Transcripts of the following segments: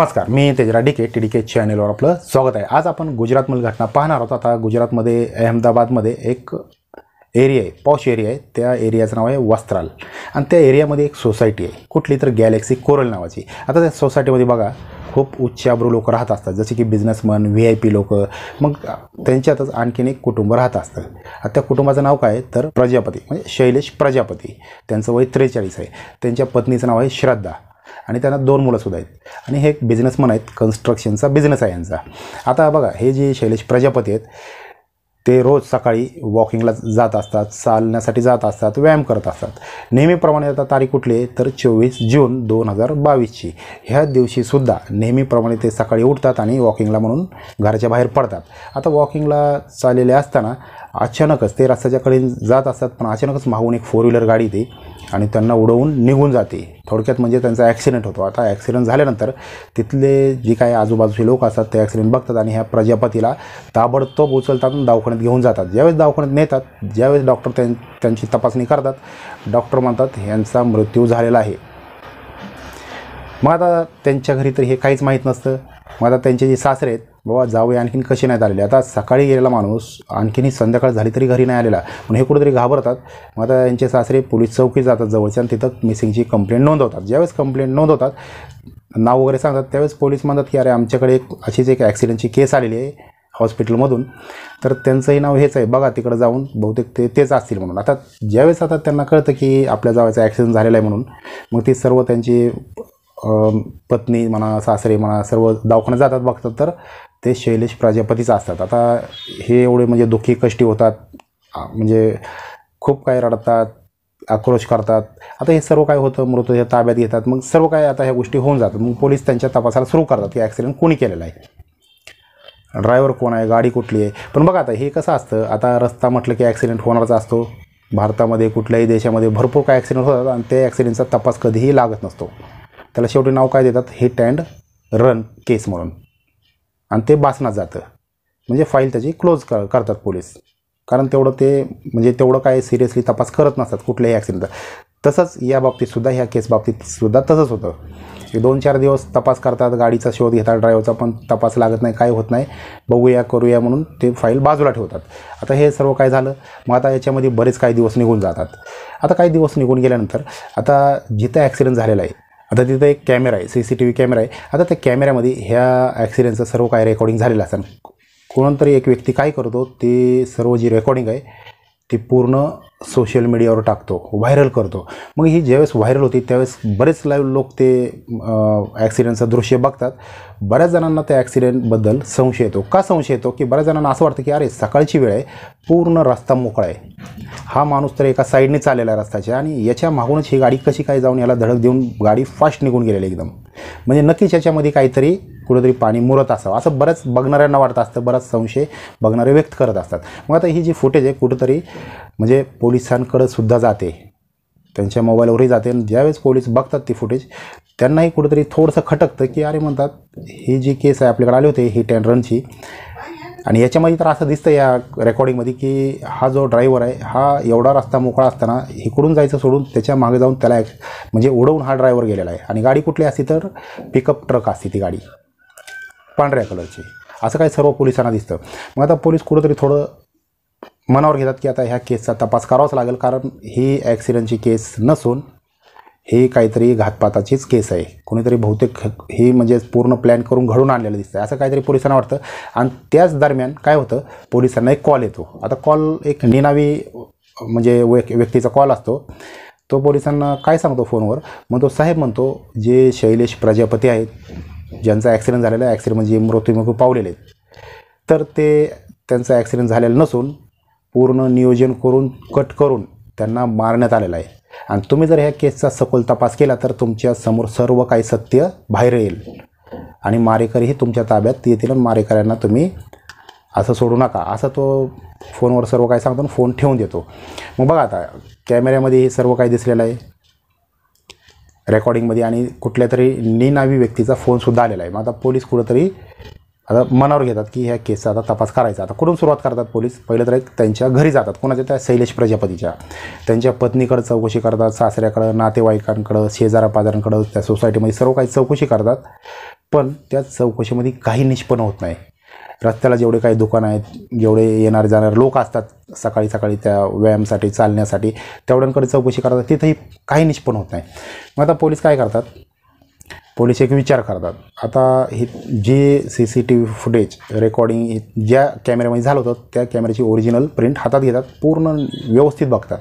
नमस्कार मी तेजरा डिके टी डी के चॅनेलवर आपलं स्वागत आहे आज आपण गुजरातमधील घटना पाहणार आहोत आता गुजरातमध्ये अहमदाबादमध्ये एक एरिया आहे पॉश एरिया आहे त्या एरियाचं नाव आहे वस्त्राल आणि त्या एरियामध्ये एक सोसायटी आहे कुठली तर गॅलेक्सी कोरल नावाची आता त्या सोसायटीमध्ये बघा खूप उच्चाब्रू लोक राहत असतात जसे की बिझनेसमन व्ही आय पी लोक मग त्यांच्यातच आणखीन एक कुटुंब राहत असतं आता त्या कुटुंबाचं नाव काय तर प्रजापती म्हणजे शैलेश प्रजापती त्यांचं वय त्रेचाळीस आहे त्यांच्या पत्नीचं नाव आहे श्रद्धा आणि त्यांना दोन मुलंसुद्धा आहेत आणि हे एक बिझनेसमन आहेत कन्स्ट्रक्शनचा बिझनेस आहे यांचा आता बघा हे जे शैलेश प्रजापती आहेत ते रोज सकाळी वॉकिंगला जात असतात चालण्यासाठी जात असतात व्यायाम करत असतात नेहमीप्रमाणे आता तारीख कुठली तर चोवीस जून दोन हजार बावीसची ह्या दिवशीसुद्धा नेहमीप्रमाणे ते सकाळी उठतात आणि वॉकिंगला म्हणून घराच्या बाहेर पडतात आता वॉकिंगला चाललेले असताना अचानकच ते रस्त्याच्या जात असतात पण अचानकच माहून एक फोर व्हीलर गाडी येते आणि त्यांना उडवून निघून जाते थोडक्यात म्हणजे त्यांचा ॲक्सिडेंट होतो आता ॲक्सिडेंट झाल्यानंतर तिथले जे काही आजूबाजूचे लोक असतात ते ॲक्सिडेंट बघतात आणि ह्या प्रजापतीला ताबडतोब उचलतात दवाखान्यात घेऊन जातात ज्यावेळेस दवाखान्यात नेतात ज्यावेळेस डॉक्टर त्यां त्यांची तपासणी करतात डॉक्टर म्हणतात यांचा मृत्यू झालेला आहे मग आता त्यांच्या घरी तर हे काहीच माहीत नसतं मग आता त्यांचे जे सासरे आहेत बाबा जाऊया आणखीन कसे नाहीत आलेले आता सकाळी गेलेला माणूस आणखीनही संध्याकाळ झाली तरी घरी नाही आलेला म्हणून हे कुठेतरी घाबरतात मग आता यांचे सासरे पोलीस चौकी जातात जवळच्या आणि तिथं मिसिंगची कंप्लेंट नोंदवतात ज्यावेळेस कंप्लेंट नोंदवतात नाव वगैरे सांगतात त्यावेळेस पोलीस म्हणतात की अरे आमच्याकडे एक अशीच एक ॲक्सिडेंटची केस आलेली आहे हॉस्पिटलमधून तर त्यांचंही नाव हेच आहे बघा तिकडं जाऊन बहुतेक ते तेच असतील म्हणून आता ज्यावेळेस आता त्यांना कळतं की आपल्या जावायचा ॲक्सिडेंट झालेला आहे म्हणून मग ती सर्व त्यांची पत्नी म्हणा सासरे म्हणा सर्व दवाखान्यात जातात बघतात तर ते शैलेश प्राजापतीच असतात आता हे एवढे म्हणजे दुःखी कष्टी होतात म्हणजे खूप काही रडतात आक्रोश करतात आता हे सर्व काय होतं मृतदेह ताब्यात घेतात मग सर्व काय आता ह्या गोष्टी होऊन जातात मग पोलीस त्यांच्या तपासाला सुरू करतात की ॲक्सिडेंट कोणी केलेला आहे ड्रायव्हर कोण आहे गाडी कुठली आहे पण बघा आता हे कसं असतं आता रस्ता म्हटलं की ॲक्सिडेंट होणारच असतो भारतामध्ये कुठल्याही देशामध्ये भरपूर काय ॲक्सिडेंट होतात आणि त्या ॲक्सिडेंटचा तपास कधीही लागत नसतो त्याला शेवटी नाव काय देतात हिट अँड रन केस म्हणून आणि ते बासनात जातं म्हणजे फाईल त्याची क्लोज कर करतात पोलीस कारण तेवढं ते म्हणजे तेवढं काय सिरियसली तपास करत नसतात कुठल्याही ॲक्सिडेंटचा तसंच या बाबतीतसुद्धा ह्या केस बाबतीतसुद्धा तसंच होतं दोन चार दिवस तपास करतात गाडीचा शोध घेतात ड्रायव्हरचा पण तपास लागत नाही काय होत नाही बघूया करूया म्हणून ते फाईल बाजूला ठेवतात आता हे सर्व काय झालं मग आता याच्यामध्ये बरेच काही दिवस निघून जातात आता काही दिवस निघून गेल्यानंतर आता जिथं ॲक्सिडेंट झालेला आहे आता तिथं एक कॅमेरा आहे C C T V camera आहे आता त्या कॅमेऱ्यामध्ये ह्या ॲक्सिडेंटचं सर्व काय रेकॉर्डिंग झालेलं असेल कोणतरी एक व्यक्ती काय करतो ते सर्व जी रेकॉर्डिंग आहे ती पूर्ण सोशल मीडियावर टाकतो व्हायरल करतो मग ही ज्यावेळेस व्हायरल होती त्यावेळेस बरेच लाईव्ह लोक ते ॲक्सिडेंटचं दृश्य बघतात बऱ्याच जणांना त्या ॲक्सिडेंटबद्दल संशय येतो का संशय येतो की बऱ्याच जणांना असं वाटतं की अरे सकाळची वेळ आहे पूर्ण रस्ता मोकळा आहे हा माणूस तर एका साईडने चाललेला आहे रस्त्याच्या आणि याच्या मागूनच ही गाडी कशी काय जाऊन याला धडक देऊन गाडी फास्ट निघून गेलेली एकदम म्हणजे नक्कीच याच्यामध्ये काहीतरी कुठंतरी पाणी मुरत असावं असं बऱ्याच बघणाऱ्यांना वाटत असतं बराच संशय बघणारे व्यक्त करत असतात मग आता ही जी फुटेज आहे कुठंतरी म्हणजे पोलिसांकडं सुद्धा जाते त्यांच्या मोबाईलवरही जाते आणि ज्यावेळेस पोलीस बघतात ती फुटेज त्यांनाही कुठेतरी थोडंसं खटकतं की अरे म्हणतात ही जी केस आहे आपल्याकडे आली होते ही टेन रनची आणि याच्यामध्ये तर असं दिसतं या रेकॉर्डिंगमध्ये की हा जो ड्रायव्हर आहे हा एवढा रस्ता मोकळा असताना इकडून जायचं सोडून त्याच्या मागे जाऊन त्याला म्हणजे उडवून हा ड्रायव्हर गेलेला आहे आणि गाडी कुठली असती तर पिकअप ट्रक असती ती गाडी पांढऱ्या कलरची असं काही सर्व पोलिसांना दिसतं मग आता पोलीस कुठंतरी थोडं मनावर घेतात की आता ह्या केसचा तपास करावाच लागेल कारण ही ॲक्सिडेंटची केस नसून ही काहीतरी घातपाताचीच केस आहे कोणीतरी बहुतेक ही म्हणजे पूर्ण प्लॅन करून घडून आणलेलं दिसतं असं काहीतरी पोलिसांना वाटतं आणि त्याच दरम्यान काय होतं पोलिसांना एक कॉल येतो आता कॉल एक निनावी म्हणजे व्य व्यक्तीचा कॉल असतो तो पोलिसांना काय सांगतो फोनवर मग तो साहेब म्हणतो जे शैलेश प्रजापती आहेत ज्यांचा ॲक्सिडेंट झालेला आहे ॲक्सिडेंट म्हणजे मृत्यूमुखी पावलेले आहेत तर ते त्यांचा ॲक्सिडेंट झालेला नसून पूर्ण नियोजन करून कट करून त्यांना मारण्यात आलेलं आहे आणि तुम्ही जर ह्या केसचा सखोल तपास केला तर तुमच्या समोर सर्व काही सत्य बाहेर येईल आणि मारेकरीही तुमच्या ताब्यात येतील आणि मारेकऱ्यांना तुम्ही असं सोडू नका असं तो फोनवर सर्व काही सांगतो फोन ठेवून देतो मग बघा आता कॅमेऱ्यामध्ये हे सर्व काही दिसलेलं आहे रेकॉर्डिंगमध्ये आणि कुठल्या तरी निनावी व्यक्तीचा फोनसुद्धा आलेला आहे मग आता पोलीस कुठंतरी आता मनावर घेतात की ह्या केसचा आता तपास करायचा आता कुठून सुरुवात करतात पोलीस पहिलं तर एक त्यांच्या घरी जातात कोणाच्या त्या शैलेश प्रजापतीच्या त्यांच्या पत्नीकडं चौकशी करतात सासऱ्याकडं नातेवाईकांकडं शेजारापाजारांकडं त्या सोसायटीमध्ये सर्व काही चौकशी करतात पण त्या चौकशीमध्ये काही निष्पन्न होत नाही रस्त्याला जेवढे काही दुकानं आहेत जेवढे येणारे जाणारे लोक असतात सकाळी सकाळी त्या व्यायामासाठी चालण्यासाठी तेवढ्यांकडे चौकशी करतात तिथंही काही निष्पन्न होत नाही मग आता पोलीस काय करतात पोलीस एक विचार करतात आता हे जे C C T V footage recording ज्या कॅमेऱ्यामध्ये झालं होतं त्या कॅमेऱ्याची ओरिजिनल प्रिंट हातात घेतात पूर्ण व्यवस्थित बघतात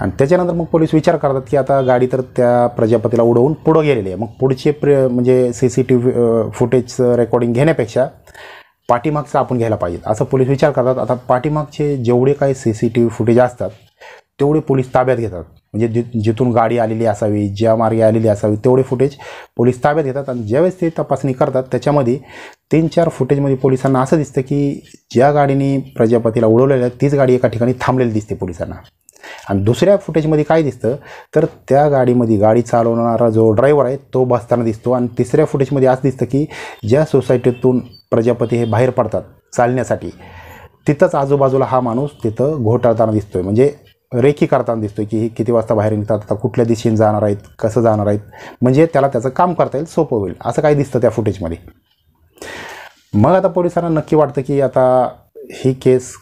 आणि त्याच्यानंतर मग पोलीस विचार करतात की आता गाडी तर त्या प्रजापतीला उडवून पुढं गेलेली आहे मग पुढचे प्र म्हणजे सी सी टी व्ही फुटेजचं रेकॉर्डिंग घेण्यापेक्षा पाठीमागचं आपण घ्यायला पाहिजे असं पोलीस विचार करतात आता पाठीमागचे जेवढे काही C C T V footage असतात तेवढे पोलीस ताब्यात घेतात म्हणजे जिथून गाडी आलेली असावी ज्या मार्गे आलेली असावी तेवढे फुटेज पोलीस ताब्यात घेतात आणि ज्यावेळेस ते तपासणी करतात त्याच्यामध्ये तीन चार फुटेजमध्ये पोलिसांना असं दिसतं की ज्या गाडीने प्रजापतीला उडवलेलं आहे तीच गाडी एका ठिकाणी थांबलेली दिसते पोलिसांना आणि दुसऱ्या फुटेजमध्ये काय दिसतं तर त्या गाडीमध्ये गाडी चालवणारा जो ड्रायव्हर आहे तो बसताना दिसतो आणि तिसऱ्या फुटेजमध्ये असं दिसतं की ज्या सोसायटीतून प्रजापती हे बाहेर पडतात चालण्यासाठी तिथंच आजूबाजूला हा माणूस तिथं घोटाळताना दिसतो आहे म्हणजे रेकी करताना दिसतो की हे किती वाजता बाहेर निघतात आता कुठल्या दिशेने जाणार आहेत कसं जाणार आहेत म्हणजे त्याला त्याचं काम करता येईल सोपं होईल असं काही दिसतं त्या फुटेजमध्ये मग आता पोलिसांना नक्की वाटतं की आता ही केस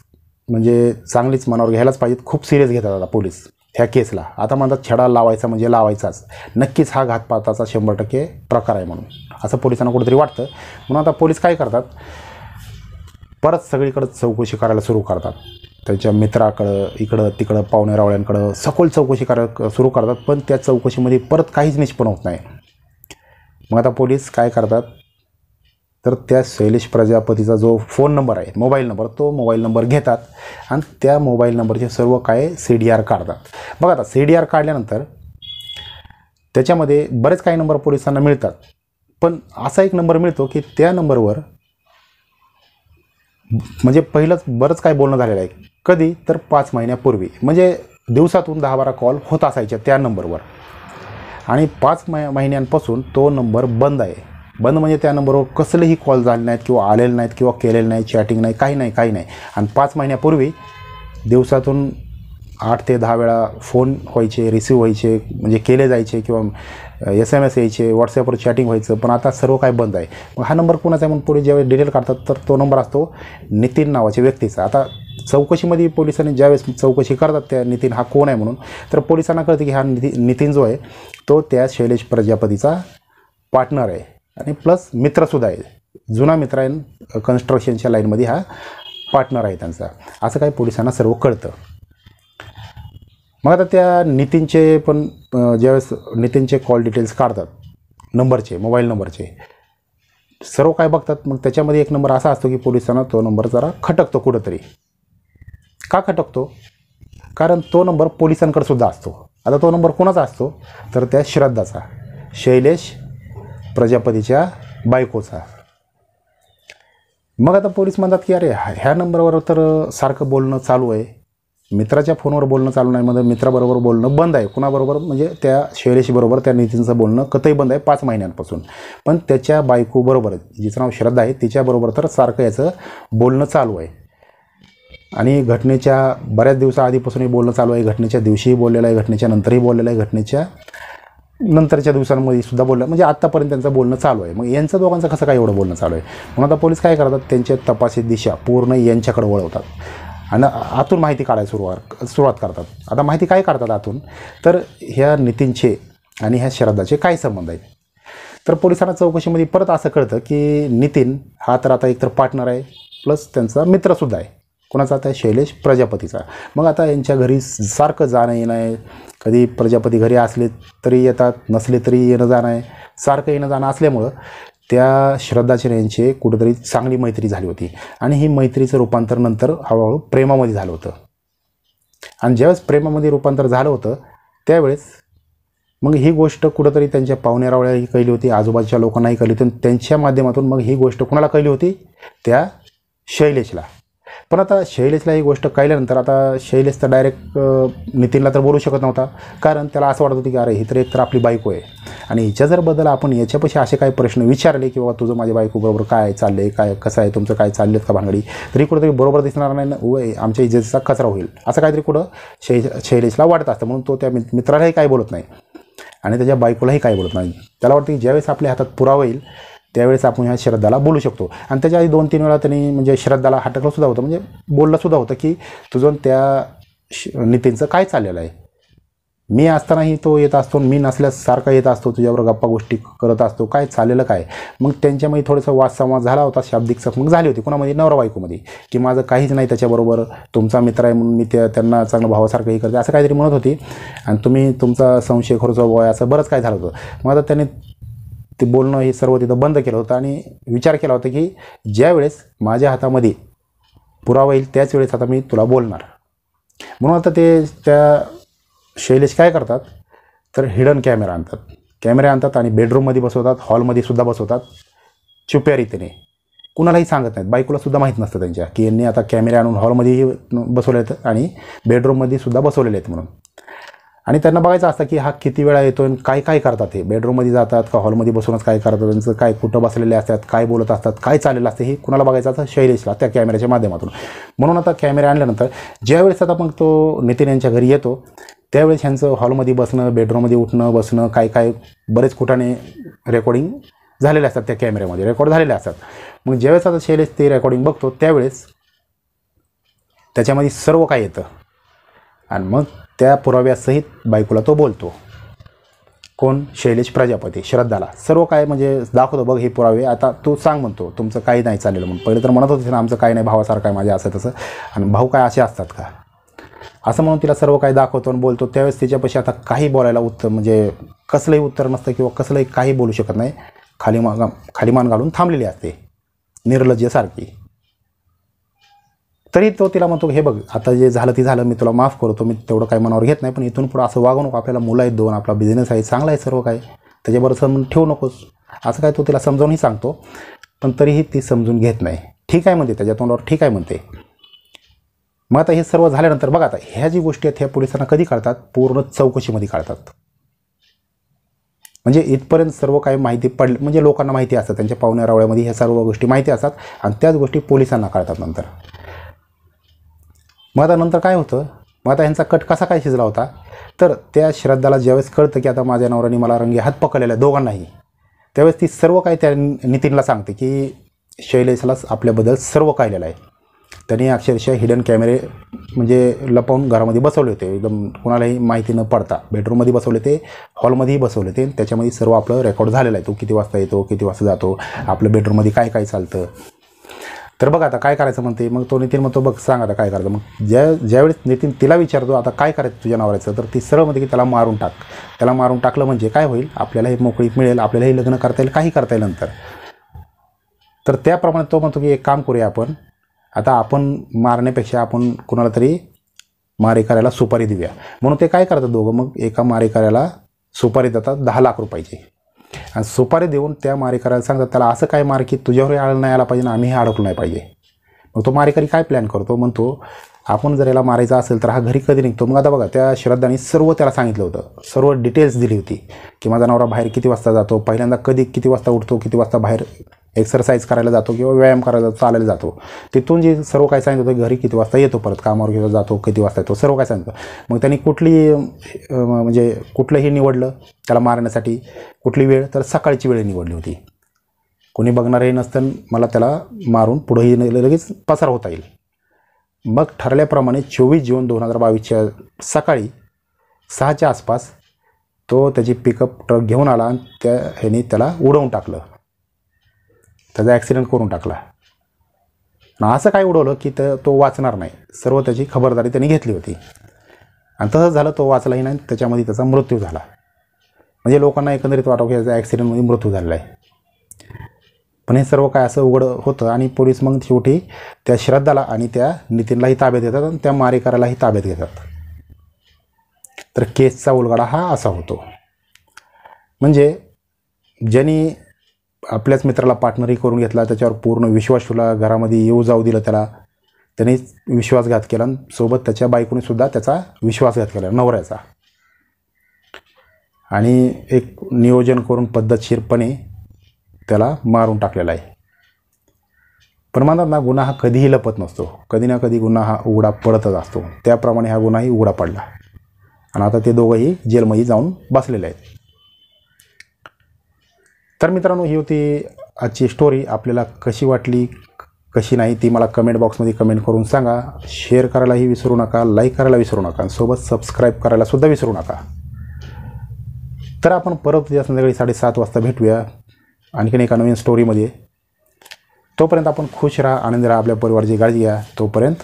म्हणजे चांगलीच मनावर घ्यायलाच पाहिजेत खूप सिरियस घेतात आता पोलीस ह्या केसला आता म्हणतात छडा लावायचा म्हणजे लावायचाच नक्कीच हा घातपाताचा शंभर टक्के प्रकार आहे म्हणून असं पोलिसांना कुठेतरी वाटतं म्हणून आता पोलीस काय करतात परत सगळीकडं चौकशी करायला सुरू करतात त्यांच्या मित्राकडं इकडं तिकडं पाहुणेरावळ्यांकडं सखोल चौकशी कराय सुरू करतात पण त्या चौकशीमध्ये परत काहीच निष्पन्न होत नाही मग आता पोलीस काय करतात तर त्या शैलेश प्रजापतीचा जो फोन नंबर आहे मोबाईल नंबर तो मोबाईल नंबर घेतात आणि त्या मोबाईल नंबरचे सर्व काय सी डी आर काढतात बघा आता सी डी आर काढल्यानंतर त्याच्यामध्ये बरेच काही नंबर पोलिसांना मिळतात पण असा एक नंबर मिळतो की त्या नंबरवर म्हणजे पहिलंच बरंच काय बोलणं झालेलं आहे कधी तर पाच महिन्यापूर्वी म्हणजे दिवसातून दहा बारा कॉल होत असायच्या त्या नंबरवर आणि पाच मह महिन्यांपासून तो नंबर बंद आहे बंद म्हणजे त्या नंबरवर कसलेही कॉल झाले नाहीत किंवा आलेले नाहीत किंवा केलेले नाही चॅटिंग नाही काही नाही काही नाही आणि पाच महिन्यापूर्वी दिवसातून आठ ते दहा वेळा फोन व्हायचे रिसीव व्हायचे म्हणजे केले जायचे किंवा एस एम एस यायचे व्हॉट्सॲपवर चॅटिंग व्हायचं पण आता सर्व काय बंद आहे मग हा नंबर कोणाचा आहे म्हणून पुढे ज्यावेळेस डिटेल काढतात तर तो नंबर असतो नितीन नावाच्या व्यक्तीचा आता चौकशीमध्ये पोलिसांनी ज्यावेळेस चौकशी करतात त्या नितीन हा कोण आहे म्हणून तर पोलिसांना कळतं की हा निती नितीन जो आहे तो त्या शैलेश प्रजापतीचा पार्टनर आहे आणि प्लस मित्रसुद्धा आहे जुना मित्र आहे कन्स्ट्रक्शनच्या लाईनमध्ये हा पार्टनर आहे त्यांचा असं काही पोलिसांना सर्व कळतं मग आता त्या नितीनचे पण ज्यावेळेस नितीनचे कॉल डिटेल्स काढतात नंबरचे मोबाईल नंबरचे सर्व काय बघतात मग त्याच्यामध्ये एक नंबर असा असतो की पोलिसांना तो नंबर जरा खटकतो कुठंतरी का खटकतो कारण तो नंबर पोलिसांकडे सुद्धा असतो आता तो नंबर कोणाचा असतो तर त्या श्रद्धाचा शैलेश प्रजापतीच्या बायकोचा मग आता पोलीस म्हणतात की अरे ह्या नंबरवर तर सारखं बोलणं चालू आहे मित्राच्या फोनवर बोलणं चालू नाही म्हणजे मित्राबरोबर बोलणं बंद आहे कुणाबरोबर म्हणजे त्या शैलेशीबरोबर त्या नितीनचं बोलणं कतही बंद आहे पाच महिन्यांपासून पण त्याच्या बायकोबरोबर जिचं नाव श्रद्धा आहे तिच्याबरोबर तर सारखं याचं बोलणं चालू आहे आणि घटनेच्या बऱ्याच दिवसाआधीपासूनही बोलणं चालू आहे घटनेच्या दिवशीही बोललेलं आहे घटनेच्या नंतरही बोललेलं आहे घटनेच्या नंतरच्या दिवसांमध्ये सुद्धा बोललं म्हणजे आत्तापर्यंत त्यांचं बोलणं चालू आहे मग यांचं दोघांचं कसं काय एवढं बोलणं चालू आहे म्हणून आता पोलीस काय करतात त्यांच्या तपासी दिशा पूर्ण यांच्याकडे वळवतात आणि आतून माहिती काढायला सुरुवात सुरुवात करतात आता माहिती काय काढतात आतून तर ह्या नितीनचे आणि ह्या श्रद्धाचे काय संबंध आहेत तर पोलिसांना चौकशीमध्ये परत असं कळतं की नितीन हा तर आता एकतर पार्टनर आहे प्लस त्यांचा मित्रसुद्धा आहे कोणाचा आता शैलेश प्रजापतीचा मग आता यांच्या घरी सारखं जाणं येणं आहे कधी प्रजापती घरी असले तरी येतात नसले तरी येणं जाणं आहे सारखं येणं जाणं असल्यामुळं त्या श्रद्धाचे यांचे कुठेतरी चांगली मैत्री झाली होती आणि ही मैत्रीचं रूपांतर नंतर हळूहळू प्रेमामध्ये झालं होतं आणि ज्यावेळेस प्रेमामध्ये रूपांतर झालं होतं त्यावेळेस मग ही गोष्ट कुठंतरी त्यांच्या ही कळली होती आजूबाजूच्या लोकांनाही कळली होती त्यांच्या माध्यमातून मग ही गोष्ट कुणाला कळली होती त्या शैलेशला पण आता शैलेशला ही गोष्ट कळल्यानंतर आता शैलेश तर डायरेक्ट नितीनला तर बोलू शकत नव्हता कारण त्याला असं वाटत होतं की अरे ही तर एक तर आपली बायको आहे आणि हिच्या जर बदल आपण याच्यापाशी असे काही प्रश्न विचारले की बाबा तुझं माझ्या बायकोबरोबर काय चाललं आहे काय कसं आहे तुमचं काय चाललं का भानगडी तरी कुठंतरी बरोबर दिसणार नाही वय आमच्या इजेचा कचरा होईल असं काहीतरी कुठं शै शैलेशला वाटत असतं म्हणून तो त्या मित्रालाही काय बोलत नाही आणि त्याच्या बायकोलाही काय बोलत नाही त्याला वाटतं की ज्यावेळेस आपल्या हातात पुरावा येईल त्यावेळेस आपण ह्या श्रद्धाला बोलू शकतो आणि त्याच्या आधी दोन तीन वेळा त्यांनी म्हणजे श्रद्धाला हटकलंसुद्धा होतं म्हणजे बोललंसुद्धा होतं की तुझं त्या नितीनचं काय चाललेलं आहे मी असतानाही तो येत असतो मी सारखा येत असतो तुझ्यावर गप्पा गोष्टी करत असतो काय चाललेलं काय मग त्यांच्यामध्ये थोडंसं वादसंवाद झाला होता शाब्दिक चकमक झाली होती कुणामध्ये नवरा बायकोमध्ये की माझं काहीच नाही त्याच्याबरोबर तुमचा मित्र आहे म्हणून मी त्या त्यांना चांगलं भावासारखं हे करते असं काहीतरी म्हणत होती आणि तुम्ही तुमचा संशय खरोचा आहे असं बरंच काय झालं होतं मग आता त्यांनी ते बोलणं हे सर्व तिथं बंद केलं होतं आणि विचार केला होता की ज्या वेळेस माझ्या हातामध्ये पुरावा येईल त्याच वेळेस आता मी तुला बोलणार म्हणून आता ते त्या शैलेश काय करतात तर हिडन कॅमेरा आणतात कॅमेरे आणतात आणि बेडरूममध्ये बसवतात हॉलमध्ये सुद्धा बसवतात चुप्या रीतीने कुणालाही सांगत नाहीत बायकोला सुद्धा माहीत नसतं त्यांच्या की यांनी आता कॅमेरे आणून हॉलमध्येही बसवले आहेत आणि बेडरूममध्ये सुद्धा बसवलेले आहेत म्हणून आणि त्यांना बघायचं असतं की हा किती वेळा येतो आणि काय काय करतात हे बेडरूममध्ये जातात का हॉलमध्ये बसूनच काय करतात त्यांचं काय कुठं बसलेले असतात काय बोलत असतात काय चाललेलं असतं हे कुणाला बघायचं असतं शैलेशला त्या कॅमेऱ्याच्या माध्यमातून म्हणून आता कॅमेरा आणल्यानंतर ज्यावेळेस आता मग तो नितीन यांच्या घरी येतो त्यावेळेस ह्यांचं हॉलमध्ये बसणं बेडरूममध्ये उठणं बसणं काय काय बरेच कुठाने रेकॉर्डिंग झालेले असतात त्या कॅमेऱ्यामध्ये रेकॉर्ड झालेले असतात मग ज्यावेळेस आता शैलेश ते रेकॉर्डिंग बघतो त्यावेळेस त्याच्यामध्ये सर्व काय येतं आणि मग त्या पुराव्यासहित बायकोला तो बोलतो कोण शैलेश प्रजापती श्रद्धाला सर्व काय म्हणजे दाखवतो बघ हे पुरावे आता तू सांग म्हणतो तुमचं काही नाही चाललेलं म्हणून पहिले तर म्हणत होते ना आमचं काही नाही भावासारखं आहे माझ्या असं तसं आणि भाऊ काय असे असतात का असं म्हणून तिला सर्व काही दाखवतो आणि बोलतो त्यावेळेस तिच्यापाशी आता काही बोलायला उत्तर म्हणजे कसलंही उत्तर नसतं किंवा कसलंही काही बोलू शकत नाही खाली मा खाली मान घालून थांबलेली असते निर्लज्जसारखी तरी तो तिला म्हणतो हे बघ आता जे झालं ते झालं मी तुला माफ करतो मी तेवढं काही मनावर घेत नाही पण इथून पुढं असं वागू नको आपल्याला मुलं आहेत दोन आपला बिझनेस आहे चांगला आहे सर्व काय त्याच्याबरोबर समजून ठेवू नकोस असं काय तो तिला समजावूनही सांगतो पण तरीही ती समजून घेत नाही ठीक आहे म्हणते त्याच्या तोंडावर ठीक आहे म्हणते मग आता हे सर्व झाल्यानंतर बघा आता ह्या जी गोष्टी आहेत ह्या पोलिसांना कधी काढतात पूर्ण चौकशीमध्ये काढतात म्हणजे इथपर्यंत सर्व काही माहिती पडले म्हणजे लोकांना माहिती असतात त्यांच्या पाहुण्या रावळ्यामध्ये ह्या सर्व गोष्टी माहिती असतात आणि त्याच गोष्टी पोलिसांना काढतात नंतर मग आता नंतर काय होतं मग आता ह्यांचा कट कसा काय शिजला होता तर त्या श्रद्धाला ज्यावेळेस कळतं की आता माझ्या नवऱ्याने मला रंगी हात पकडलेला दोघांनाही त्यावेळेस ती सर्व काय त्या नितीनला सांगते की शैलेशला आपल्याबद्दल सर्व कळलेलं आहे त्यांनी अक्षरशः हिडन कॅमेरे म्हणजे लपवून घरामध्ये बसवले होते एकदम कुणालाही माहिती न पडता बेडरूममध्ये बसवले होते हॉलमध्येही बसवले होते त्याच्यामध्ये सर्व आपलं रेकॉर्ड झालेलं आहे तो किती वाजता येतो किती वाजता जातो आपलं बेडरूममध्ये काय काय चालतं तर बघ आता काय करायचं म्हणते मग तो नितीन म्हणतो बघ सांग आता काय करायचं मग ज्या ज्यावेळेस नितीन तिला विचारतो आता काय करायचं तुझ्या नावाचं तर ती सरळ म्हणते की त्याला मारून टाक त्याला मारून टाकलं म्हणजे काय होईल आपल्याला हे मोकळी मिळेल आपल्याला हे लग्न करता येईल काही करता येईल नंतर तर त्याप्रमाणे तो म्हणतो की एक काम करूया आपण आता आपण मारण्यापेक्षा आपण कुणाला तरी मारेकऱ्याला सुपारी देऊया म्हणून ते काय करतात दोघं मग एका मारेकऱ्याला सुपारी देतात दहा लाख रुपयाची आणि सुपारी देऊन त्या मारेकऱ्याला सांगतात त्याला असं काय मार की तुझ्यावर आलं नाही आला पाहिजे ना आम्ही अडकलो नाही पाहिजे मग तो मारेकरी काय प्लॅन करतो म्हणतो आपण जर याला मारायचा असेल तर हा घरी कधी निघतो मग आता बघा त्या श्रद्धाने सर्व त्याला सांगितलं होतं सर्व डिटेल्स दिली होती की माझा नवरा बाहेर किती वाजता जातो पहिल्यांदा कधी किती वाजता उठतो किती वाजता बाहेर एक्सरसाइज करायला जातो किंवा व्यायाम करायला जातो चालायला जातो तिथून जे सर्व काय सांगितलं होतं घरी किती वाजता येतो परत कामावर किंवा जातो किती वाजता येतो सर्व काय सांगितलं मग त्यांनी कुठली म्हणजे कुठलंही निवडलं त्याला मारण्यासाठी कुठली वेळ तर सकाळची वेळ निवडली होती कोणी बघणारही नसतं मला त्याला मारून पुढेही लगेच पसार होता येईल मग ठरल्याप्रमाणे चोवीस जून दोन हजार बावीसच्या सकाळी सहाच्या आसपास तो त्याची पिकअप ट्रक घेऊन आला आणि त्या ह्याने त्याला उडवून टाकलं त्याचा ॲक्सिडेंट करून टाकला ना असं काय उडवलं की तर तो वाचणार नाही सर्व त्याची खबरदारी त्यांनी घेतली होती आणि तसंच झालं तो वाचलाही नाही त्याच्यामध्ये त्याचा मृत्यू झाला म्हणजे लोकांना एकंदरीत वाटव की त्याचा ॲक्सिडेंटमध्ये मृत्यू झालेला आहे पण हे सर्व काय असं उघड होतं आणि पोलीस मग शेवटी त्या श्रद्धाला आणि त्या नितीनलाही ताब्यात घेतात आणि त्या मारेकरालाही ताब्यात घेतात तर केसचा उलगडा हा असा होतो म्हणजे ज्यांनी आपल्याच मित्राला पार्टनरही करून घेतला त्याच्यावर पूर्ण विश्वास ठेवला घरामध्ये येऊ जाऊ दिलं त्याला त्याने विश्वासघात केला सोबत त्याच्या बायकोने सुद्धा त्याचा विश्वासघात केला नवऱ्याचा आणि एक नियोजन करून पद्धतशीरपणे त्याला मारून टाकलेला आहे पण म्हणतात ना गुन्हा हा कधीही लपत नसतो कधी ना कधी गुन्हा हा उघडा पडतच असतो त्याप्रमाणे हा गुन्हाही उघडा पडला आणि आता ते दोघंही जेलमध्ये जाऊन बसलेले आहेत तर मित्रांनो ही होती आजची स्टोरी आपल्याला कशी वाटली कशी नाही ती मला कमेंट बॉक्समध्ये कमेंट करून सांगा शेअर करायलाही विसरू नका लाईक करायला विसरू नका आणि सोबत सबस्क्राईब करायलासुद्धा विसरू नका तर आपण परत उद्या संध्याकाळी साडेसात वाजता भेटूया आणखीन एका नवीन स्टोरीमध्ये तोपर्यंत आपण खुश राहा आनंद राहा आपल्या परिवाराची काळजी घ्या तोपर्यंत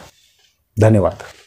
धन्यवाद